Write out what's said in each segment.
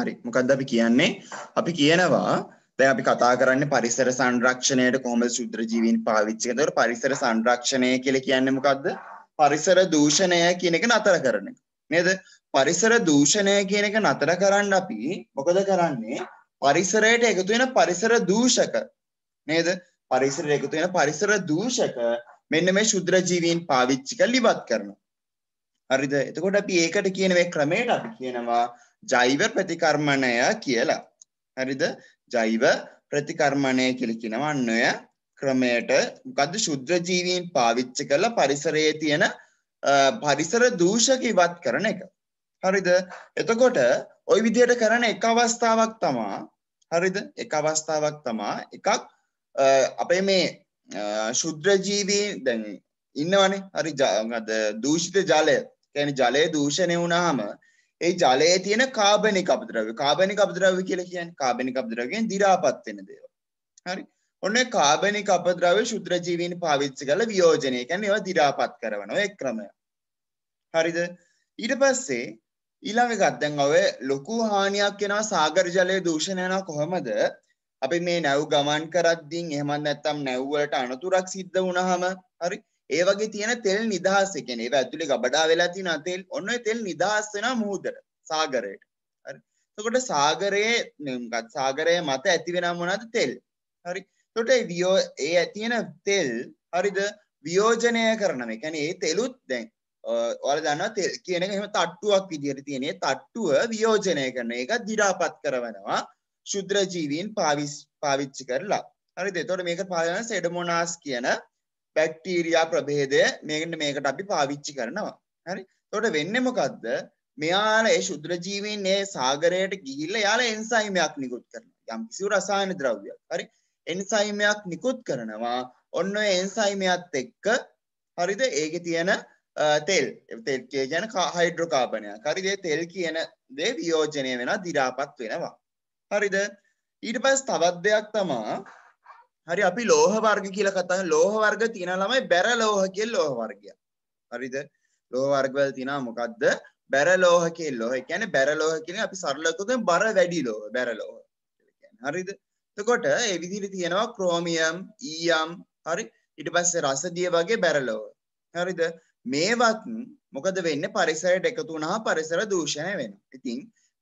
හරි මොකක්ද අපි කියන්නේ අපි කියනවා දැන් අපි කතා කරන්නේ පරිසර සංරක්ෂණයට කොහොමද ශුද්‍ර ජීවීන් පාවිච්චි කරන්නේ ඒතකොට පරිසර සංරක්ෂණය කියලා කියන්නේ මොකද්ද පරිසර දූෂණය කියන එක නතර කරන එක නේද පරිසර දූෂණය කියන එක නතර කරන්න අපි මොකද කරන්නේ පරිසරයට එකතු වෙන පරිසර දූෂක නේද පරිසරයට එකතු වෙන පරිසර දූෂක මෙන්න මේ ශුද්‍ර ජීවීන් පාවිච්චි කරලා ඉවත් කරනවා හරිද එතකොට අපි ඒකට කියන මේ ක්‍රමයට අපි කියනවා ජෛව ප්‍රතිකර්මණය කියලා. හරිද? ජෛව ප්‍රතිකර්මණය කියලා කියනවා අන්නය ක්‍රමයට මොකද්ද ශුද්‍ර ජීවීන් පාවිච්චි කරලා පරිසරයේ තියෙන පරිසර දූෂක ඉවත් කරන එක. හරිද? එතකොට ওই විදිහට කරන එක අවස්ථාවක් තමා හරිද? එක අවස්ථාවක් තමා එකක් අපේ මේ ශුද්‍ර ජීවී දැන් ඉන්නවනේ. හරි දූෂිත ජලය. කියන්නේ ජලය දූෂණය වුණාම ඒ ජලයේ තියෙන කාබනික අපද්‍රව්‍ය කාබනික අපද්‍රව්‍ය කියලා කියන්නේ කාබනික අපද්‍රව්‍යයෙන් දි รา පත් වෙන දේවල්. හරි. ඔන්න කාබනික අපද්‍රව්‍ය ශුද්‍ර ජීවීන් පාවිච්චි කරලා වියෝජනය කියන්නේ ඒවා දි รา පත් කරන ඔය ක්‍රමය. හරිද? ඊට පස්සේ ඊළඟ එකක් දැන් ඔය ලොකු හානියක් වෙනවා සාගර ජලයේ දූෂණය වෙනවා කොහමද? අපි මේ නැව් ගමන් කරද්දී එහෙම නැත්නම් නැව් වලට අනතුරක් සිද්ධ වුණාම හරි ඒ වගේ තියෙන තෙල් නිදහස කියන්නේ ඒක ඇතුලේ ගබඩා වෙලා තියෙන තෙල් ඔන්න ඔය තෙල් නිදහස් වෙනා මුහුදට සාගරයට හරි එතකොට සාගරයේ මොකක්ද සාගරය මත ඇති වෙනා මොනවද තෙල් හරි එතකොට ඒ වියෝ ඒ තියෙන තෙල් හරිද වියෝජනය කරන මේ කියන්නේ ඒ තෙලුත් දැන් ඔයාලා දන්නවා තෙල් කියන එක එහෙම තට්ටුවක් විදියට තියෙන ඒ තට්ටුව වියෝජනය කරන එක දි รา පත් කරනවා ශුද්‍ර ජීවීන් පාවිච්චි කරලා හරිද එතකොට මේක පාවිච්චි කරන සෙඩමොනාස් කියන බැක්ටීරියා ප්‍රභේදය මේකට මේකට අපි පාවිච්චි කරනවා. හරි. එතකොට වෙන්නේ මොකද්ද? මෙයාලා ඒ ශුද්‍ර ජීවීන් ඒ සාගරයට ගිහිල්ලා යාලා එන්සයිමයක් නිකුත් කරනවා. යම් කිසි රසායන ද්‍රව්‍යයක්. හරි. එන්සයිමයක් නිකුත් කරනවා. ඔන්න ඔය එන්සයිමයත් එක්ක හරිද? ඒකේ තියෙන තෙල් තෙල් කියන හයිඩ්‍රෝකාබනයක්. හරිද? තෙල් කියන දේ වියෝජනය වෙනවා, දි รา පත් වෙනවා. හරිද? ඊට පස්සේ තවත් දෙයක් තමයි හරි අපි ලෝහ වර්ග කියලා කතා කරන ලෝහ වර්ග තියෙන ළමයි බැර ලෝහ කියලා ලෝහ වර්ගයක්. හරිද? ලෝහ වර්ගවල තියෙනවා මොකද්ද? බැර ලෝහ කියලා ලෝහ. ඒ කියන්නේ බැර ලෝහ කියන්නේ අපි සරලකම බර වැඩි ලෝහ බැර ලෝහ කියලා කියන්නේ. හරිද? එතකොට ඒ විදිහට තියෙනවා ක්‍රෝමියම්, ඊයම්, හරි? ඊට පස්සේ රසදිය වගේ බැර ලෝහ. හරිද? මේවත් මොකද වෙන්නේ පරිසරයට එකතු වුණාම පරිසර දූෂණය වෙනවා. ඉතින්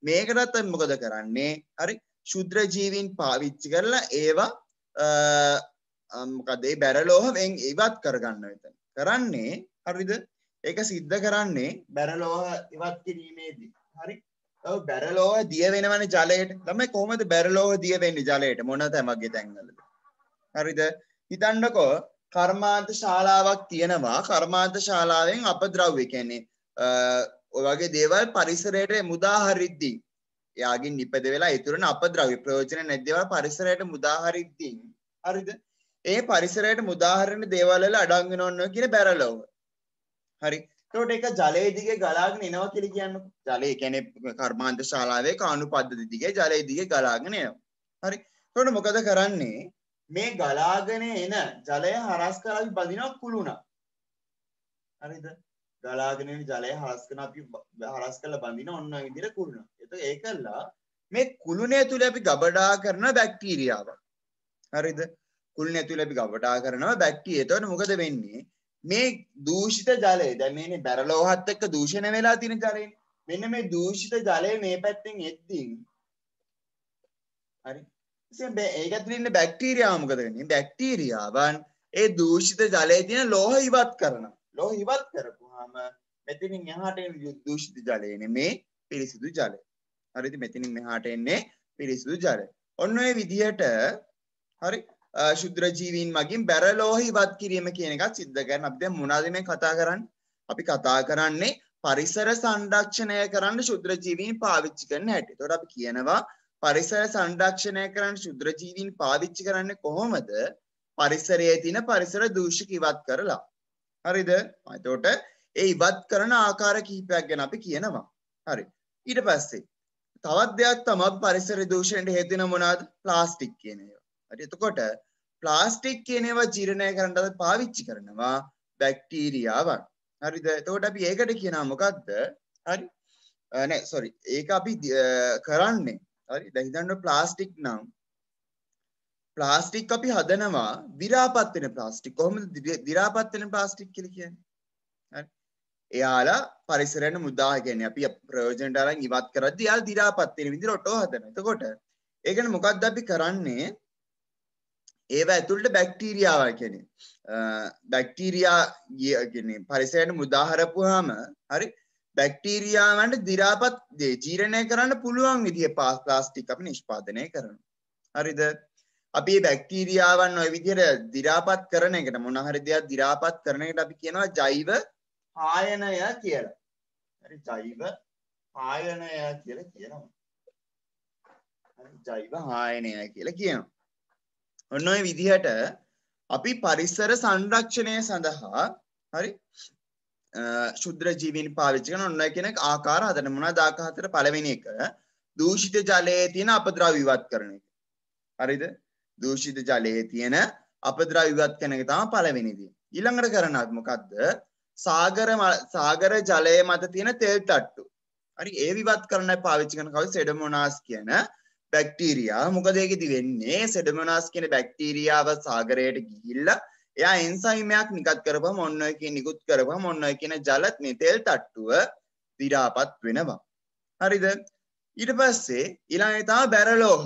මේකටත් මොකද කරන්නේ? හරි? ශුද්‍ර ජීවීන් පාවිච්චි කරලා ඒවා අම්කදේ බැරලෝහමෙන් ඉවත් කරගන්න වෙතන කරන්නේ හරිද ඒක සිද්ධ කරන්නේ බැරලෝහ ඉවත් කිරීමේදී හරි බැරලෝහ දිය වෙනවන ජලයට තමයි කොහොමද බැරලෝහ දිය වෙන්නේ ජලයට මොන තැමක්ගේ තැන්වලද හරිද හිතන්නකෝ කර්මාන්ත ශාලාවක් තියෙනවා කර්මාන්ත ශාලාවෙන් අප ද්‍රව්‍ය කියන්නේ ඔය වගේ දේවල් පරිසරයට මුදා හරිද්දී එයාගින් නිපද වෙලා ඉතුරන අපද්‍රව්‍ය ප්‍රයෝජන නැද්දේවල් පරිසරයට මුදාහරිද්දී හරිද ඒ පරිසරයට මුදාහරණ දේවල් වල අඩංගු වෙනවන්න කියන බැරලෝව හරි එතකොට ඒක ජලයේ දිගේ ගලාගෙන එනවා කියලා කියන්නකෝ ජලය කියන්නේ කර්මාන්ත ශාලාවේ කාණු පද්ධති දිගේ ජලයේ දිගේ ගලාගෙන එනවා හරි එතකොට මොකද කරන්නේ මේ ගලාගෙන එන ජලය හරස් කරලා අපි බඳිනවා කුළුණක් හරිද ගලාගෙන ජලය හරස්කන අපි හරස් කල බඳින ඔන්න ඉදිර කුරුණ එත ඒ කල්ලා මේ කුළුණය තුළ අපි ගබඩා කරන බැක්ටීරියාව හරිද කුළුණය තුළ අපි ගබඩා කරනවා බැක්ටී එතවට මොකද වෙන්නේ මේ දූෂිත ජලය දැන් මේනේ බැරලෝහත් එක්ක දූෂණය වෙලා තියෙන ජලය මෙන්න මේ දූෂිත ජලය මේ පැත්තෙන් එද්දී හරි ඉතින් ඒක ඇතුළේ ඉන්න බැක්ටීරියාව මොකද වෙන්නේ බැක්ටීරියාවන් ඒ දූෂිත ජලයේ තියෙන ලෝහ ඉවත් කරනවා ලෝහ ඉවත් කරපුවා වහම මෙතනින් එහාට එන දූෂිත ජලය නෙමේ පිරිසිදු ජලය. හරිද? මෙතනින් මෙහාට එන්නේ පිරිසිදු ජලය. ඔන්න ඔය විදිහට හරි ශුද්‍ර ජීවීන් මගින් බැරලෝහි ඉවත් කිරීම කියන එකත් සිද්ධ කරන. අපි දැන් මොනවද මේ කතා කරන්නේ? අපි කතා කරන්නේ පරිසර සංරක්ෂණය කරන්න ශුද්‍ර ජීවීන් පාවිච්චි කරන හැටි. ඒතකොට අපි කියනවා පරිසර සංරක්ෂණය කරන්න ශුද්‍ර ජීවීන් පාවිච්චි කරන්නේ කොහොමද? පරිසරයේ තියෙන පරිසර දූෂක ඉවත් කරලා. හරිද? එතකොට ඒ ඉවත් කරන ආකාර කිහිපයක් ගැන අපි කියනවා. හරි. ඊට පස්සේ තවත් දෙයක් තමයි පරිසර දූෂණයට හේතු වෙන මොනවාද? ප්ලාස්ටික් කියන ඒවා. හරි. එතකොට ප්ලාස්ටික් කියන ඒවා ජීර්ණය කරන්න අපි පාවිච්චි කරනවා බැක්ටීරියාවන්. හරිද? එතකොට අපි ඒකට කියනවා මොකද්ද? හරි. නෑ sorry. ඒක අපි කරන්නේ. හරි. දැන් හිතන්න ප්ලාස්ටික් නම් ප්ලාස්ටික් අපි හදනවා විරාපත් වෙන ප්ලාස්ටික්. කොහොමද විරාපත් වෙන ප්ලාස්ටික් කියලා කියන්නේ? එයාලා පරිසරයට මුදා කියන්නේ අපි ප්‍රයෝජනට අරන් ඉවත් කරද්දී යාළ දිරාපත් වෙන විදිහට ඔටෝ හදනවා. එතකොට ඒකන මොකද්ද අපි කරන්නේ? ඒව ඇතුළට බැක්ටීරියාවල් කියන්නේ බැක්ටීරියා කියන්නේ පරිසරයට මුදා හරපුවාම හරි බැක්ටීරියාවන්ට දිරාපත් ජීර්ණය කරන්න පුළුවන් විදිහ ප්ලාස්ටික් අපි නිෂ්පාදනය කරනවා. හරිද? අපි බැක්ටීරියාවන් ඔය විදිහට දිරාපත් කරන එකට මොන හරි දෙයක් දිරාපත් කරන එකට අපි කියනවා ජෛව ආයනය කියලා. හරි ජෛව ආයනය කියලා කියනවා. හරි ජෛව ආයනය කියලා කියනවා. ඔන්න ඔය විදිහට අපි පරිසර සංරක්ෂණය සඳහා හරි ශුද්‍ර ජීවීන් පාවිච්චි කරන ඔන්න ඔය කියන ආකාර හදන මොනවද 14 පළවෙනි එක දූෂිත ජලයේ තියෙන අපද්‍රව්‍ය ඉවත් කරන එක. හරිද? දූෂිත ජලයේ තියෙන අපද්‍රව්‍ය ඉවත් කරන එක තමයි පළවෙනි දේ. ඊළඟට කරනත් මොකද්ද? සාගර සාගර ජලය මත තියෙන තෙල් තට්ටු. හරි ඒ විවත් කරන්න පාවිච්චි කරන කවි සෙඩමොනාස් කියන බැක්ටීරියා. මොකද ඒකෙදි වෙන්නේ සෙඩමොනාස් කියන බැක්ටීරියාව සාගරයට ගිහිල්ලා එයා එන්සයිමයක් නිකත් කරපම ඔන්න ඔය කියන නිකුත් කරපම ඔන්න ඔය කියන ජලත් මේ තෙල් තට්ටුව විරාපත් වෙනවා. හරිද? ඊට පස්සේ ඊළඟට තමයි බැරලෝහ.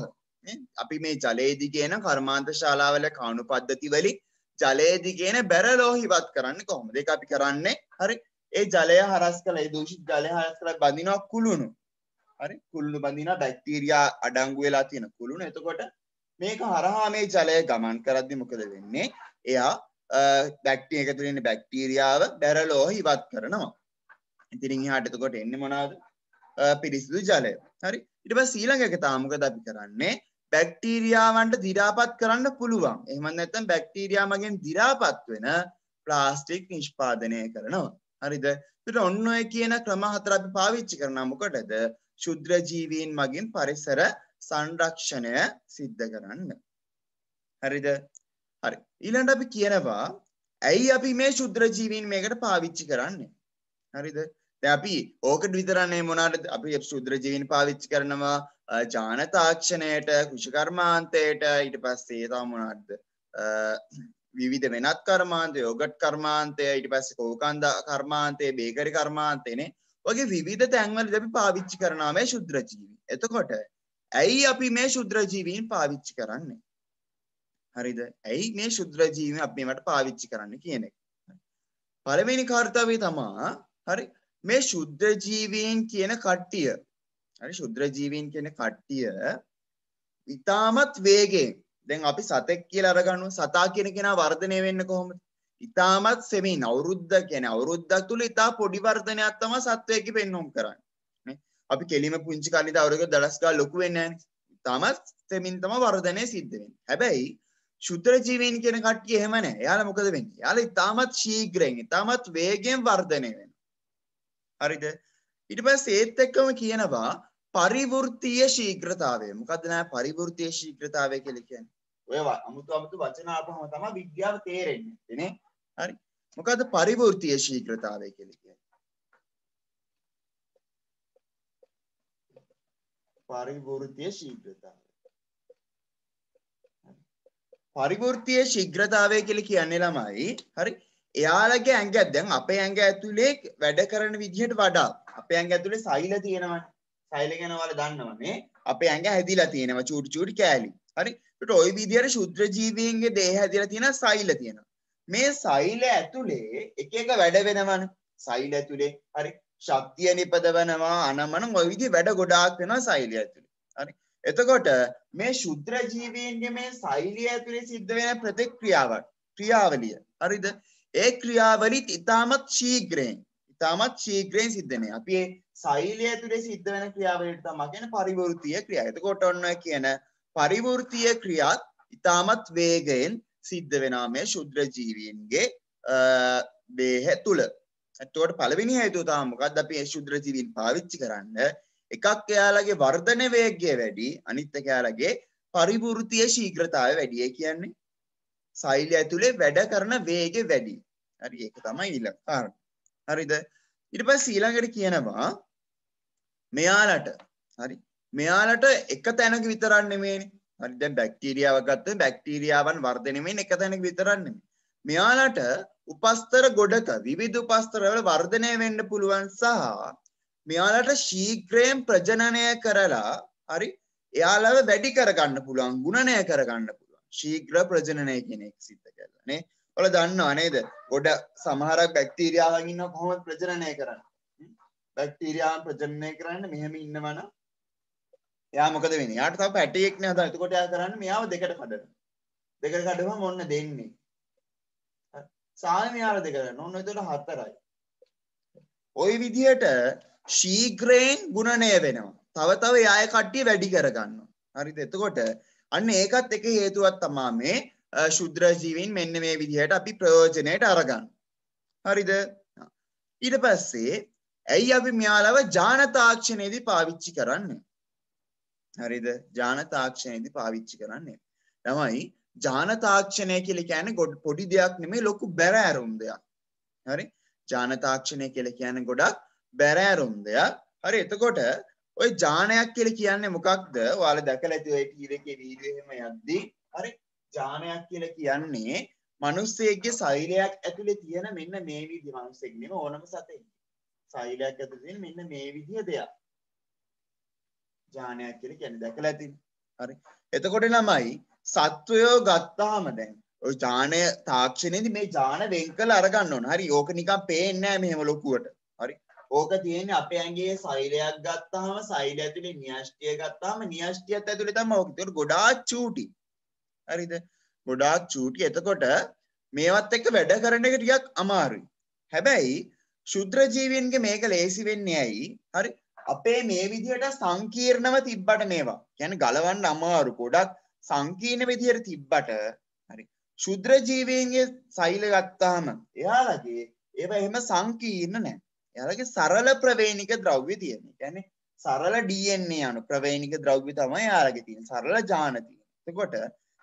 අපි මේ ජලයේදී කියන කර්මාන්ත ශාලාවල කාණු පද්ධති වලින් ජලයේදි කියන බැරලෝ හිවත් කරන්න කොහොමද ඒක අපි කරන්නේ හරි ඒ ජලය හරස් කළා ඒ දූෂිත ජලය හරස් කළා බඳිනවා කුළුණු හරි කුළුණු බඳිනවා බැක්ටීරියා අඩංගු වෙලා තියෙන කුළුණු එතකොට මේක හරහා මේ ජලය ගමන් කරද්දි මොකද වෙන්නේ එයා බැක්ටී එක තුළින් බැක්ටීරියාව බැරලෝ හිවත් කරනවා ඉතිරින් හාට එතකොට එන්න මොනාද පිරිසිදු ජලය හරි ඉට පස් ඊළඟ එක තාමකද අපි කරන්නේ බැක්ටීරියාවන්ට දිරාපත් කරන්න පුළුවන් එහම නැතම් බැක්ටීරියාමගෙන් දිරාපත් වෙන ප්ලාස්ටික් නිෂ්පාදනය කරනවා. හරිද තුට ඔන්න ඔය කියන ක්‍රම හතර අපි පාවිච්චි කරනමුකටද ශුද්‍රජීවීන් මගින් පරිසර සංරක්ෂණය සිද්ධ කරන්න. හරිද හරි ඊළඟ අපි කියනවා ඇයි අපි මේ ශුද්‍රජීවීන් මේකට පාවිච්චි කරන්නේ. හරිද අපි ඕකට විතරන්නේ මොනාට අපි ශුද්‍රජීවීන් පාවිච්චි කරනවා ජාන තාක්ෂණයට කෘෂිකර්මාන්තයට ඊට පස්සේ තමනාටද විවිධ වෙනත් කර්මාන්තය යෝගට් කර්මාන්තය ඊට පස්සේ කෝකන්ද කර්මාන්තය බේකරි කර්මාන්තයනේ වගේ විවිධ තැන්වල අපි පාවිච්චි කරනවා මේ ශුද්‍රජීවි. එතකොට ඇයි අපි මේ ශුද්‍රජීවීන් පාවිච්චි කරන්නේ? හරිද? ඇයි මේ ශුද්‍රජීවීන් අපි මේවට පාවිච්චි කරන්න කියන එක. පළවෙනි කාර්යතාවය තමයි හරි මේ ශුද්ධජීවීන් කියන කට්ටිය හරි ශුද්‍ර ජීවීන් කියන කට්ටිය ඉතාමත් වේගෙන් දැන් අපි සතෙක් කියලා අරගන්නු සතා කියන කෙනා වර්ධනය වෙන්නේ කොහොමද? ඉතාමත් සෙමින් අවුරුද්ද කියන්නේ අවුරුද්දක් තුල ඉතා පොඩි වර්ධනයක් තමයි සත්වයේක පෙන්වුම් කරන්නේ. අපි කෙලිම පුංචි කල්ලිද අවුරුද්ද දලස් ගාලා ලොකු වෙන්නේ නැහැ. ඉතාමත් සෙමින් තමයි වර්ධනය සිද්ධ වෙන්නේ. හැබැයි ශුද්‍ර ජීවීන් කියන කට්ටිය එහෙම නැහැ. එයාලා මොකද වෙන්නේ? එයාලා ඉතාමත් ශීඝ්‍රයෙන්, ඉතාමත් වේගෙන් වර්ධනය වෙනවා. හරිද? ඊට පස්සේ ඒත් එක්කම කියනවා පරිවෘත්තීය ශීඝ්‍රතාවය. මොකද්ද නෑ පරිවෘත්තීය ශීඝ්‍රතාවය කියලා කියන්නේ? ඔය අමුතු අමුතු වචන ආපහම තමයි විද්‍යාව තේරෙන්නේ. එනේ? හරි. මොකද්ද පරිවෘත්තීය ශීඝ්‍රතාවය කියලා කියන්නේ? පරිවෘත්තීය ශීඝ්‍රතාවය. පරිවෘත්තීය ශීඝ්‍රතාවය කියලා කියන්නේ ළමයි. හරි. එයාලගේ ඇඟ දැන් අපේ ඇඟ ඇතුලේ වැඩ කරන විදිහට වඩා අපේ ඇඟ ඇතුලේ සෛල තියෙනවා. සෛල ගැන ඔයාලා දන්නවනේ. අපේ ඇඟ හැදිලා තියෙනවා චූටි චූටි කෑලි. හරි. ඒකට ওই විදියට ශුද්‍ර ජීවීන්ගේ දේහ හැදිලා තියෙන සෛල තියෙනවා. මේ සෛල ඇතුලේ එක එක වැඩ වෙනවනේ. සෛල ඇතුලේ හරි ශක්තිය නිපදවනවා අනමන ওই විදිහේ වැඩ ගොඩාක් වෙනවා සෛලිය ඇතුලේ. හරි. එතකොට මේ ශුද්‍ර ජීවීන්ගේ මේ සෛලිය ඇතුලේ සිද්ධ වෙන ප්‍රතික්‍රියාවක් ක්‍රියාවලිය හරිද ඒ ක්‍රියාවලිත් ඉතාමත් ශීඝ්‍රයෙන් ඉතාමත් ශීඝ්‍රයෙන් සිද්ධ වෙනවා. අපි ඒ සෛලය ඇතුලේ සිද්ධ වෙන ක්‍රියාවලියට තමයි කියන්නේ පරිවෘත්තීය ක්‍රියාව. එතකොට ඔන්න කියන පරිවෘත්තීය ක්‍රියාත් ඉතාමත් වේගයෙන් සිද්ධ වෙනවා මේ ශුද්‍ර ජීවීන්ගේ දේහ තුල. එතකොට පළවෙනි හේතුව තමයි මොකද්ද අපි මේ ශුද්‍ර ජීවීන් පාවිච්චි කරන්න එකක් එයාලගේ වර්ධන වේගය වැඩි අනිත් එක එයාලගේ පරිවෘත්තීය ශීඝ්‍රතාවය වැඩි. ඒ කියන්නේ සෛලය ඇතුලේ වැඩ කරන වේගය වැඩි. හරි ඒක තමයි ඊළඟ කාරණා. හරිද ඉට පස් ඊළඟට කියනවා මෙයාලට හරි මෙයාලට එක තැනක විතරන්නෙමේනි හරිද බැක්ටීරියාවගත්ත බැක්ටීරියාවන් වර්ධනමෙන් එක තැනක විතරන්නෙම මෙයාලට උපස්තර ගොඩක විවිධ උපස්තරවල වර්ධනය වෙන්න පුළුවන් සහ මෙයාලට ශීග්‍රයෙන් ප්‍රජනනය කරලා හරි එයාලව වැඩි කරගන්න පුළුවන් ගුණනය කරගන්න පුළුවන් ශීග්‍ර ප්‍රජනනය කෙනෙක් සිත කරලනේ ඔල දන්නවා නේද ගොඩ සමහරක් බැක්ටීරයාවන් ඉන්න කොහොමද ප්‍රජනනය කරන්න බැක්ටීරයාන් ප්‍රජනනය කරන්න මෙහෙම ඉන්නවන යා මොකද වෙන්නේ යාට තව පැටියෙක් නෑ එතකොට යා කරන්නේ මෙයාව දෙකට කඩන දෙකට කඩම මොන්න දෙන්නේ සාමි යාර දෙකට ඔන්න එතකොට හතරයි ওই විදිහට ශීඝ්‍රයෙන් ගුණණය වෙනවා තව තව යාය කට්ටිය වැඩි කරගන්නවා හරිද එතකොට අන්න ඒකත් එක හේතුවක් තමා මේ ශුද්‍ර ජීවීන් මෙන්න මේ විදිහට අපි ප්‍රයෝජනයට අරගන්න. හරිද? ඊට පස්සේ ඇයි අපි මෙයාලව ජාන තාක්ෂණයේදී පාවිච්චි කරන්නේ? හරිද? ජාන තාක්ෂණයේදී පාවිච්චි කරන්නේ. ළමයි ජාන තාක්ෂණය කියලා කියන්නේ පොඩි දෙයක් නෙමෙයි ලොකු බැරෑරුම් දෙයක්. හරි? ජාන තාක්ෂණය කියලා කියන්නේ ගොඩක් බැරෑරුම් දෙයක්. හරි එතකොට ඔය ජානයක් කියලා කියන්නේ මොකක්ද? ඔයාලා දැකලා ඇති ඔය ටීවී එකේ වීඩියෝ එහෙම යද්දී හරි ඥානයක් කියලා කියන්නේ මිනිස්සෙගේ ශරීරයක් ඇතුලේ තියෙන මෙන්න මේ විදිහ මිනිස්සෙක් නෙමෙයි ඕනම සතෙක්. ශරීරයක් ඇතුලේ තියෙන මෙන්න මේ විදිහ දෙයක්. ඥානයක් කියලා කියන්නේ දැකලා ඇතිනේ. හරි. එතකොට ළමයි සත්වයෝ ගත්තාම දැන් ඔය ඥානය තාක්ෂණයේදී මේ ඥාන වෙන් කරලා අරගන්න ඕන. හරි. ඕක නිකන් පේන්නේ නැහැ මෙහෙම ලොකුවට. හරි. ඕක තියෙන්නේ අපේ ඇඟේ ශරීරයක් ගත්තාම ශරීරය ඇතුලේ න්‍යෂ්ටිය ගත්තාම න්‍යෂ්ටියත් ඇතුලේ තමයි ඕක. ඒකට ගොඩාක් චූටි. හරිද ගොඩාක් චූටි එතකොට මේවත් එක්ක වැඩ කරන එක ටිකක් අමාරුයි හැබැයි ශුද්‍ර ජීවීන්ගේ මේක ලේසි වෙන්නේ ඇයි හරි අපේ මේ විදිහට සංකීර්ණව තිබ්බට මේවා කියන්නේ ගලවන්න අමාරු ගොඩක් සංකීර්ණ විදිහට තිබ්බට හරි ශුද්‍ර ජීවීන්ගේ සෛල ගත්තාම එයාලගේ ඒවා එහෙම සංකීර්ණ නැහැ එයාලගේ සරල ප්‍රවේණික ද්‍රව්‍ය තියෙන. කියන්නේ සරල DNA අණු ප්‍රවේණික ද්‍රව්‍ය තමයි එයාලගේ තියෙන. සරල ජාන තියෙන. එතකොට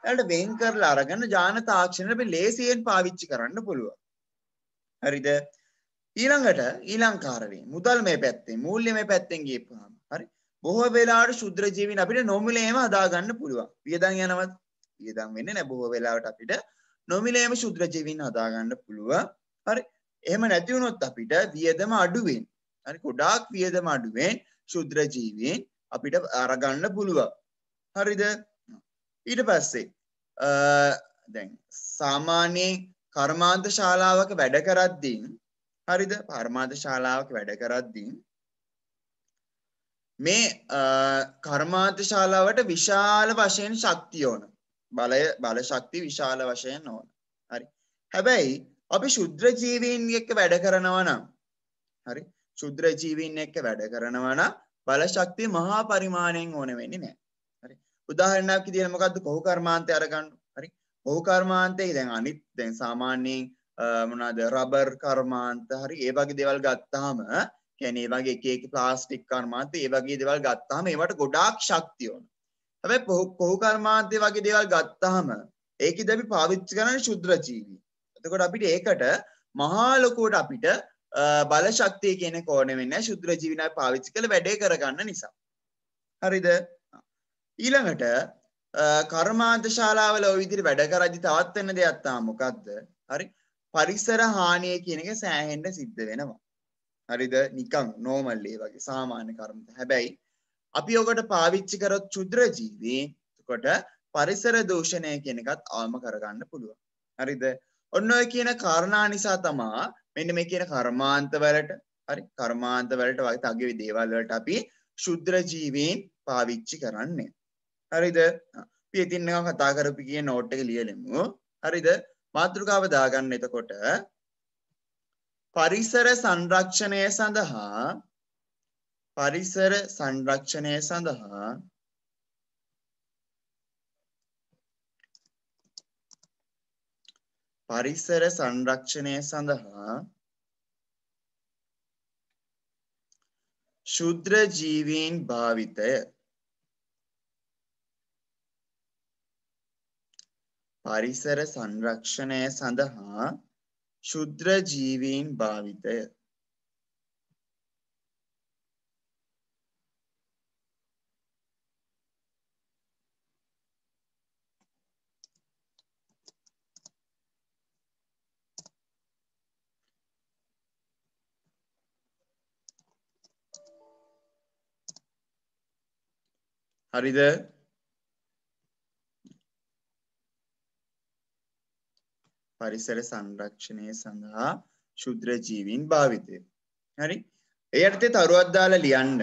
එයාලට වෙන් කරලා අරගෙන ඥාන තාක්ෂණය අපි ලේසියෙන් පාවිච්චි කරන්න පුළුවන්. හරිද? ඊළඟට ඊලංකාරවේ මුදල් මේ පැත්තේ මූල්‍ය මේ පැත්තෙන් ගියපුවාම හරි බොහෝ වෙලාවට ශුද්‍ර ජීවීන් අපිට නොමිලේම හදාගන්න පුළුවන්. වියදම් යනවත් වියදම් වෙන්නේ නැහැ බොහෝ වෙලාවට අපිට නොමිලේම ශුද්‍ර ජීවීන් හදාගන්න පුළුවන්. හරි. එහෙම නැති වුණොත් අපිට වියදම අඩුවෙන් හරි ගොඩාක් වියදම අඩුවෙන් ශුද්‍ර ජීවීන් අපිට අරගන්න පුළුවන්. හරිද? ඊට පස්සේ දැන් සාමාන්‍යයෙන් කර්මාන්ත ශාලාවක වැඩ කරද්දී හරිද කර්මාන්ත ශාලාවක වැඩ කරද්දී මේ කර්මාන්ත ශාලාවට විශාල වශයෙන් ශක්තිය ඕන බලය බල ශක්ති විශාල වශයෙන් ඕන හරි හැබැයි අපි ශුද්‍ර ජීවීන් එක්ක වැඩ කරනවා නම් හරි ශුද්‍ර ජීවීන් එක්ක වැඩ කරනවා නම් බල ශක්තිය මහා පරිමාණයෙන් ඕන වෙන්නේ නැහැ උදාහරණයක් විදිහට මොකද්ද කොහු කර්මාන්තය අරගන්න. හරි. කොහු කර්මාන්තේ දැන් අනිත් දැන් සාමාන්‍යයෙන් මොනවාද රබර් කර්මාන්ත හරි ඒ වගේ දේවල් ගත්තාම කියන්නේ ඒ වගේ එක එක ප්ලාස්ටික් කර්මාන්ත ඒ වගේ දේවල් ගත්තාම ඒවට ගොඩාක් ශක්තිය ඕන. හැබැයි කොහු කර්මාන්තේ වගේ දේවල් ගත්තාම ඒකෙද අපි පාවිච්චි කරන්නේ ශුද්‍රජීවි. එතකොට අපිට ඒකට මහා ලොකුවට අපිට බලශක්තිය කියන කෝණය වෙන්නේ නැහැ ශුද්‍ර ජීවිනය පාවිච්චි කළ වැඩේ කරගන්න නිසා. හරිද? ඊළඟට කර්මාන්තශාලාවල ඔය විදිහට වැඩ කරද්දි තවත් වෙන දෙයක් තමයි මොකද්ද? හරි පරිසර හානිය කියන එක සෑහෙන්න සිද්ධ වෙනවා. හරිද? නිකන් normal ඒ වගේ සාමාන්‍ය කර්මත. හැබැයි අපි ඔකට පාවිච්චි කරොත් චුද්‍ර ජීවී එතකොට පරිසර දූෂණය කියන එකත් අවම කරගන්න පුළුවන්. හරිද? ඔන්න ඔය කියන කාරණා නිසා තමා මෙන්න මේ කියන කර්මාන්තවලට හරි කර්මාන්තවලට වගේ තගේ දේවල් වලට අපි ශුද්‍ර ජීවීන් පාවිච්චි කරන්නේ. හරිද පියතින්නක කතා කරපි කිය නෝට් එක ලියලෙමු හරිද මාතෘකාව දාගන්න එතකොට පරිසර සංරක්ෂණය සඳහා පරිසර සංරක්ෂණය සඳහා පරිසර සංරක්ෂණය සඳහා ශුද්‍ර ජීවීන් භාවිතය පරිසර සංරක්ෂණය සඳහා ශුද්‍ර ජීවීන් භාවිතය හරිද පරිසර සංරක්ෂණය සඳහා ශුද්‍ර ජීවීන් භාවිතය. හරි එයට තේ තරුවක් දාලා ලියන්න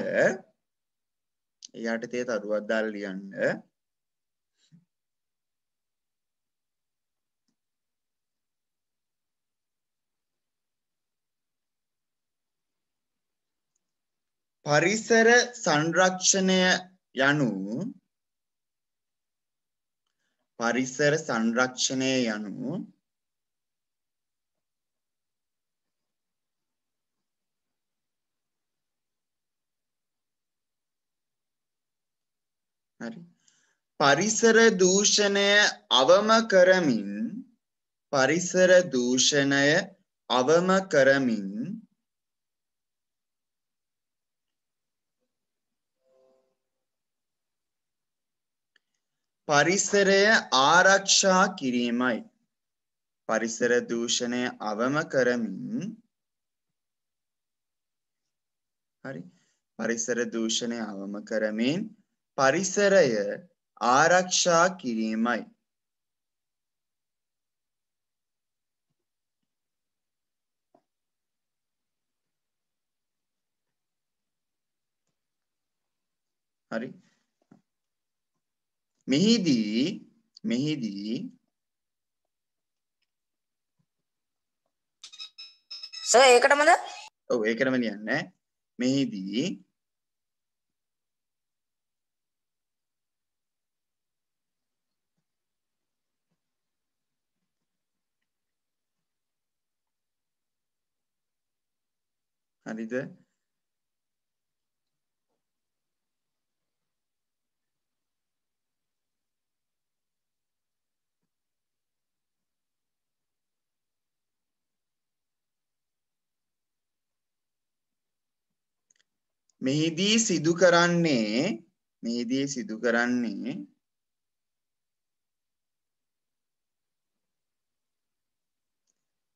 එයාට තේ තරුවක් දාලා ලියන්න පරිසර සංරක්ෂණය යනු පරිසර සංරක්ෂණය යනු හරි පරිසර දූෂණය අවම කරමින් පරිසර දූෂණය අවම කරමින් පරිසරය ආරක්ෂා කිරීමයි පරිසර දූෂණය අවම කරමින් හරි පරිසර දූෂණය අවම කරමින් පරිසරය ආරක්ෂා කිරීමයි. හරි මෙහිදී මෙහිදී සර් ඒකටමද ඔව් ඒකටම ලියන්නේ මෙහිදී හරිද? මෙහිදී සිදු කරන්නේ මෙහිදී සිදු කරන්නේ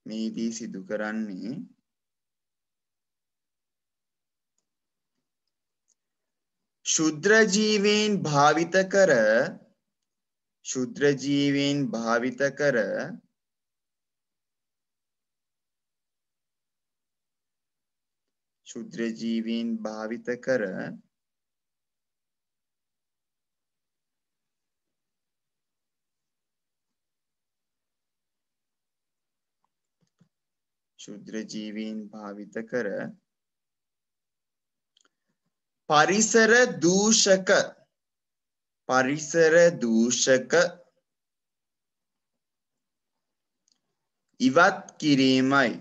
මෙහිදී සිදු කරන්නේ ශුද්‍ර ජීවීන් භාවිත කර ශුද්‍ර ජීවීන් භාවිත කර ශුද්‍ර ජීවීන් භාවිත කර ශුද්‍ර ජීවීන් භාවිත කර පරිසර දූෂක පරිසර දූෂක ඉවත් කිරීමයි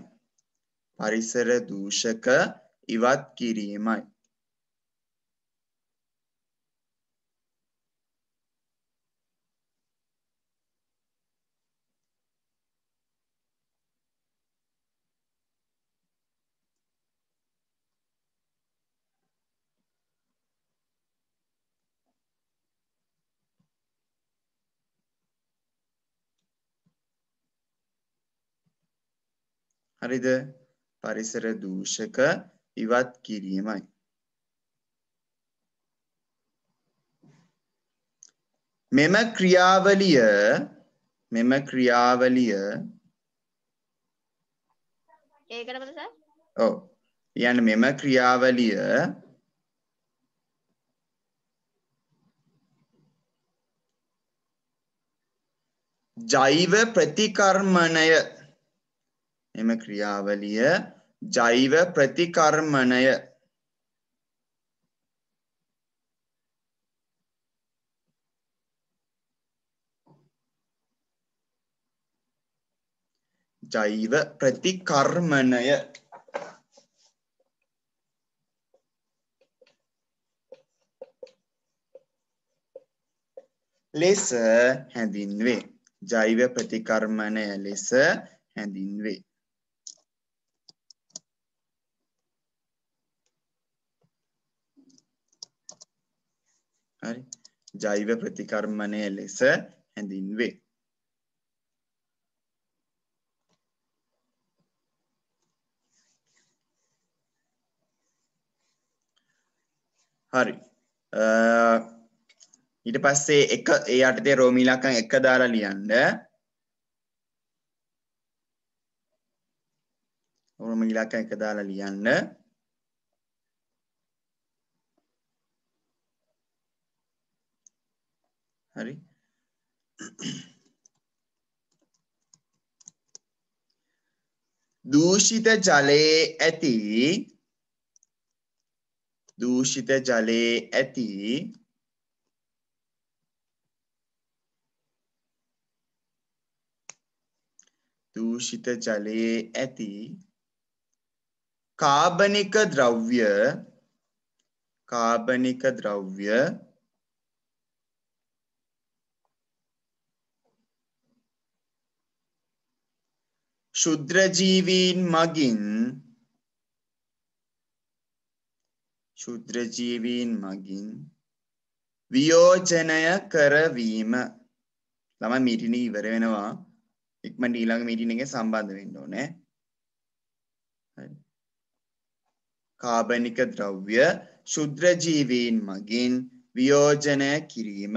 පරිසර දූෂක ඉවත් කිරීමයි හරිද පරිසර දූෂක ඉවත් කිරීමයි. මෙම ක්‍රියාවලිය මෙම ක්‍රියාවලිය ඒකට ඔව් යන මෙම ක්‍රියාවලිය ජෛව ප්‍රතිකර්මණය එම ක්‍රියාවලිය ජෛව ප්‍රතිකර්මණය ජෛව ප්‍රතිකර්මණය ලෙස හැඳින්වේ. ජෛව ප්‍රතිකර්මණය ලෙස හැඳින්වේ. හරි ජෛව ප්‍රතිකර්මණය ලෙස හැඳින්වේ. හරි ඊට පස්සේ එක ඒ අටතේ රෝමීලාකං එක දාලා ලියන්න රෝමීලාකං එක දාලා ලියන්න sorry दूषित जले ඇති दूषित जले ඇති दूषित जले ඇති कार्बनिक द्रव्य कार्बनिक द्रव्य ශුද්‍රජීවීන් මගින් ශුද්‍රජීවීන් මගින් වියෝජනය කරවීම ළම මීටින ඉවර වෙනවා ඉක්මට ඊළඟ මීටින එක සම්බන්ධ වෙන්න ඕනේ කාබනික ද්‍රව්‍ය ශුද්‍රජීවීන් මගින් වියෝජනය කිරීම